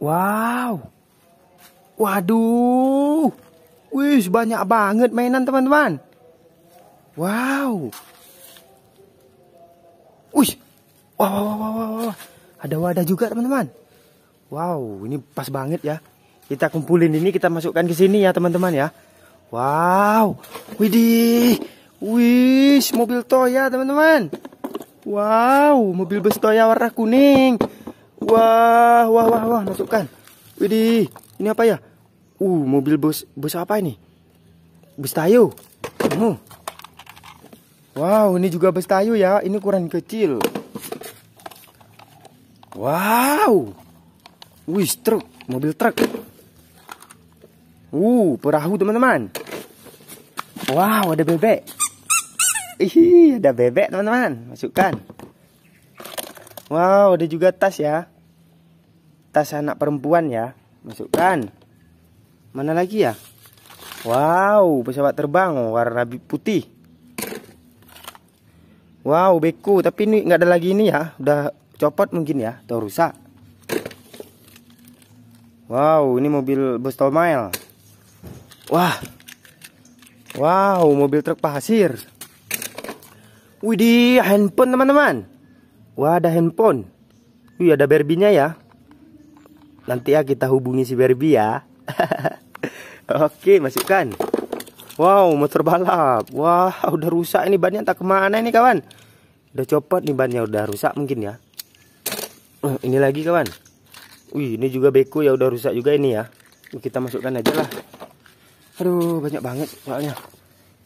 Wow. Waduh. Wih, banyak banget mainan teman-teman. Wow. Wih. Wow, wow, wow, wow, Ada wadah juga teman-teman. Wow, ini pas banget ya. Kita kumpulin ini, kita masukkan ke sini ya teman-teman ya. Wow. Widih. Wih, mobil Toya teman-teman. Wow, mobil bus Toya warna kuning. Wah, wah, wah, wah, masukkan. Widih, ini apa ya? Uh, mobil bus bus apa ini? Bus tayo. Uh. Wow, ini juga bus tayo ya. Ini ukuran kecil. Wow. Wih, truk, mobil truk. Uh, perahu teman-teman. Wow, ada bebek. Ih, ada bebek teman-teman. Masukkan. Wow, ada juga tas ya tas anak perempuan ya masukkan mana lagi ya wow pesawat terbang oh, warna putih wow beku tapi ini nggak ada lagi ini ya udah copot mungkin ya atau rusak wow ini mobil bus Mile wah wow mobil truk pasir widih handphone teman-teman wah ada handphone wih ada berbinya ya Nanti ya kita hubungi si Barbie ya. Oke, masukkan. Wow, motor balap. Wah, wow, udah rusak ini bannya tak kemana ini kawan. Udah copot nih bannya, udah rusak mungkin ya. Uh, ini lagi kawan. Wih, ini juga beko ya udah rusak juga ini ya. Kita masukkan aja lah. Aduh, banyak banget soalnya.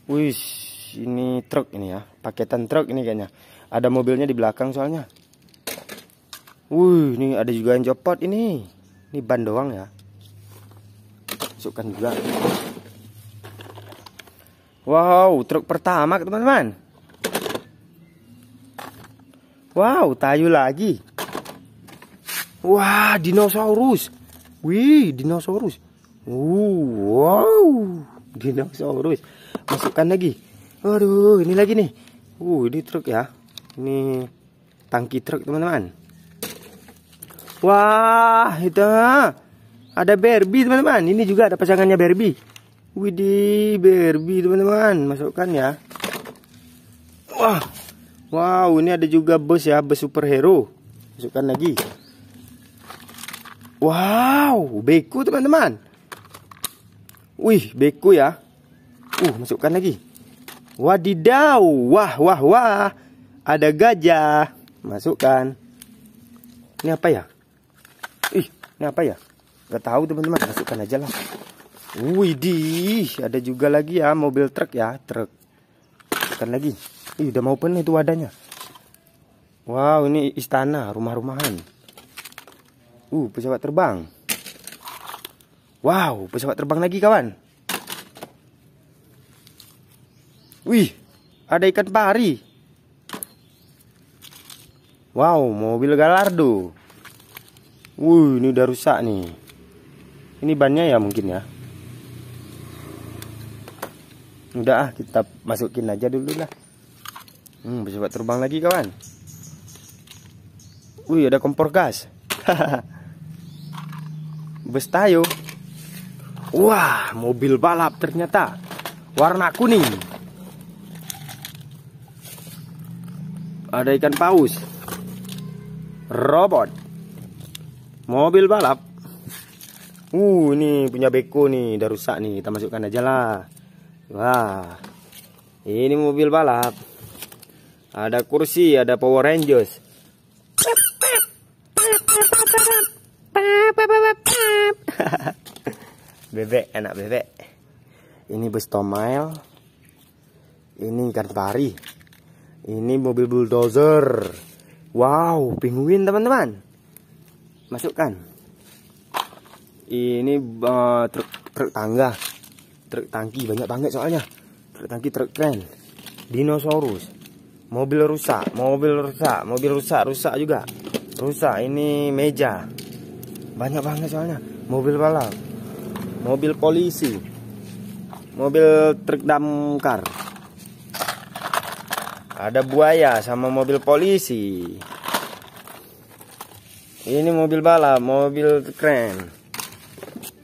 Wih, ini truk ini ya. Paketan truk ini kayaknya. Ada mobilnya di belakang soalnya. Wih, ini ada juga yang copot ini ini ban doang ya masukkan juga wow truk pertama teman-teman wow tayu lagi wah dinosaurus wih dinosaurus uh, wow dinosaurus masukkan lagi aduh ini lagi nih uh ini truk ya ini tangki truk teman-teman Wah, itu ah. ada Barbie teman-teman. Ini juga ada pasangannya Barbie. Widih, Barbie teman-teman. Masukkan ya. Wah. Wow, ini ada juga bus ya, bus superhero. Masukkan lagi. Wow, beku teman-teman. Wih, beku ya. Uh, masukkan lagi. Wadidaw. Wah, wah, wah. Ada gajah. Masukkan. Ini apa ya? Ih, ini apa ya? Gak tahu teman-teman, masukkan aja lah. Widih, ada juga lagi ya mobil truk ya, truk. Bukan lagi. Ih, udah mau penuh itu wadahnya. Wow, ini istana, rumah-rumahan. Uh, pesawat terbang. Wow, pesawat terbang lagi kawan. Wih, ada ikan pari. Wow, mobil Galardo. Wuh, ini udah rusak nih. Ini bannya ya mungkin ya. Udah ah, kita masukin aja dulu lah. Hmm, bisa buat terbang lagi kawan. Wih, ada kompor gas. Bus tayo. Wah, mobil balap ternyata. Warna kuning. Ada ikan paus. Robot mobil balap uh ini punya beko nih udah rusak nih kita masukkan aja lah wah ini mobil balap ada kursi ada power rangers bebek enak bebek ini bus tomail ini ikan pari ini mobil bulldozer wow penguin teman-teman masukkan ini uh, truk truk tangga truk tangki banyak banget soalnya truk tangki truk keren dinosaurus mobil rusak mobil rusak mobil rusak rusak juga rusak ini meja banyak banget soalnya mobil balap mobil polisi mobil truk damkar ada buaya sama mobil polisi ini mobil balap, mobil keren.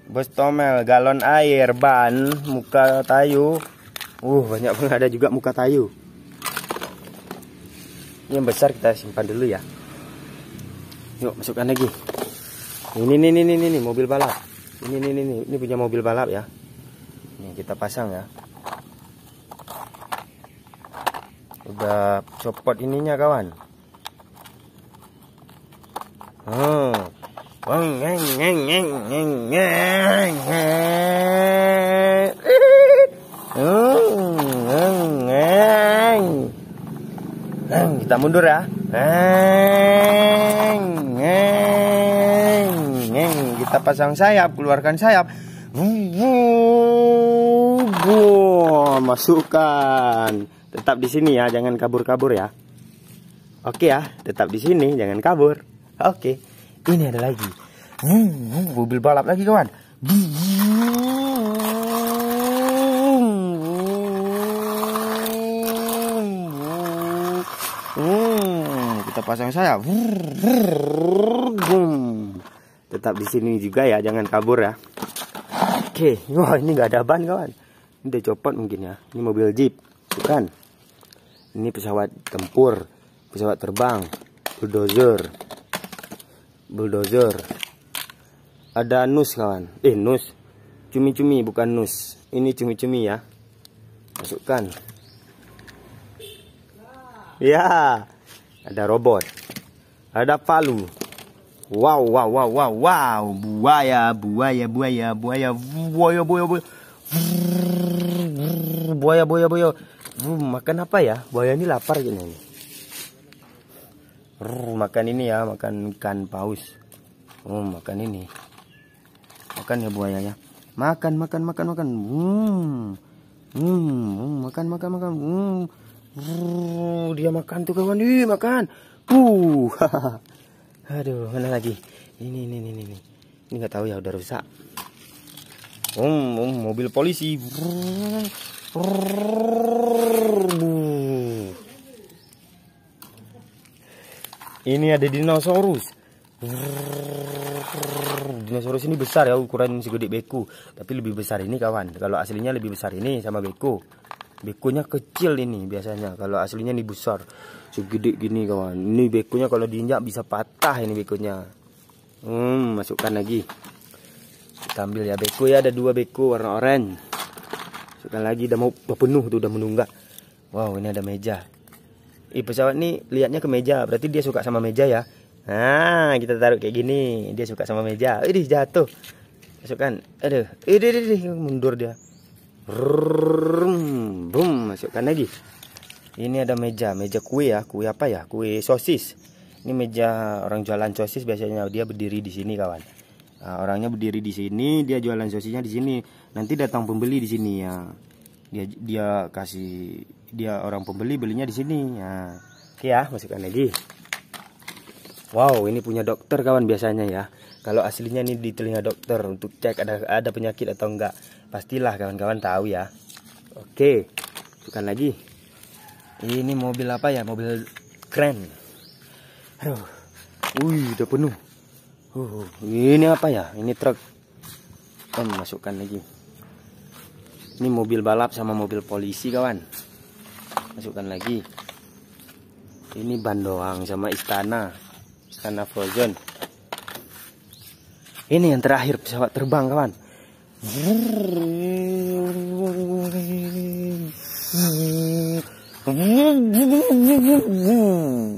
Bos Tomel, galon air, ban, muka tayu. Uh, banyak banget ada juga muka tayu. Ini yang besar kita simpan dulu ya. Yuk, masukkan lagi. Ini ini, ini, ini, nih mobil balap. Ini ini, ini, ini punya mobil balap ya. Ini kita pasang ya. Udah copot ininya kawan. Oh. Kita mundur ya. Kita pasang sayap, keluarkan sayap. Masukkan. Tetap di sini ya, jangan kabur-kabur ya. Oke ya, tetap di sini, jangan kabur. Oke, ini ada lagi. Hmm, hmm, mobil balap lagi kawan. Hmm, kita pasang saya. Tetap di sini juga ya, jangan kabur ya. Oke, wah ini nggak ada ban kawan. Ini udah copot mungkin ya. Ini mobil jeep, bukan? Ini pesawat tempur, pesawat terbang, bulldozer bulldozer ada nus kawan eh nus cumi-cumi bukan nus ini cumi-cumi ya masukkan ya ada robot ada palu wow wow wow wow wow buaya buaya buaya buaya buaya buaya buaya buaya buaya buaya hmm, makan apa ya buaya ini lapar gini Rrr, makan ini ya makan ikan paus oh makan ini makan ya buaya ya makan makan makan makan hmm hmm, hmm makan makan makan hmm dia makan tuh kawan ih makan uh aduh mana lagi ini ini ini ini ini nggak tahu ya udah rusak um, um mobil polisi Rrr, Ini ada dinosaurus. Dinosaurus ini besar ya ukuran segede beku, tapi lebih besar ini kawan. Kalau aslinya lebih besar ini sama beku. Bekunya kecil ini biasanya. Kalau aslinya ini besar, segede gini kawan. Ini bekunya kalau diinjak bisa patah ini bekunya. Hmm, masukkan lagi. Kita ambil ya beku ya ada dua beku warna oranye. Masukkan lagi udah mau penuh tuh udah menunggak. Wow, ini ada meja. Ih, pesawat nih lihatnya ke meja, berarti dia suka sama meja ya. Nah, kita taruh kayak gini, dia suka sama meja. Ih, eh, jatuh. masukkan Aduh, ih, eh, mundur dia. rum boom, masukkan lagi. Ini ada meja, meja kue ya, kue apa ya? Kue sosis. Ini meja orang jualan sosis biasanya dia berdiri di sini kawan. Nah, orangnya berdiri di sini, dia jualan sosisnya di sini. Nanti datang pembeli di sini ya. Dia dia kasih dia orang pembeli belinya di sini. ya, nah. oke ya, masukkan lagi. Wow, ini punya dokter kawan biasanya ya. Kalau aslinya ini di telinga dokter untuk cek ada ada penyakit atau enggak. Pastilah kawan-kawan tahu ya. Oke, bukan lagi. Ini mobil apa ya? Mobil keren. Aduh. Wih, udah penuh. Uh, ini apa ya? Ini truk. Oh, masukkan lagi. Ini mobil balap sama mobil polisi, kawan masukkan lagi ini ban doang sama istana istana frozen ini yang terakhir pesawat terbang kawan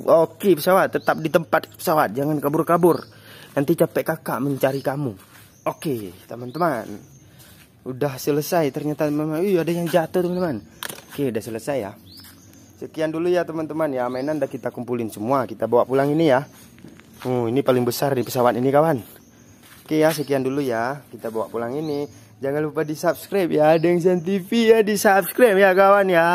Oke pesawat tetap di tempat pesawat jangan kabur-kabur nanti capek kakak mencari kamu Oke teman-teman udah selesai ternyata memang ada yang jatuh teman-teman Oke udah selesai ya Sekian dulu ya teman-teman ya mainan udah kita kumpulin semua kita bawa pulang ini ya. Uh, ini paling besar di pesawat ini kawan. Oke ya sekian dulu ya kita bawa pulang ini. Jangan lupa di subscribe ya Sen TV ya di subscribe ya kawan ya.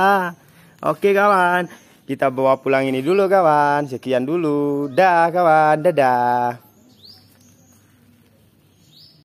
Oke kawan kita bawa pulang ini dulu kawan. Sekian dulu. Dah kawan dadah.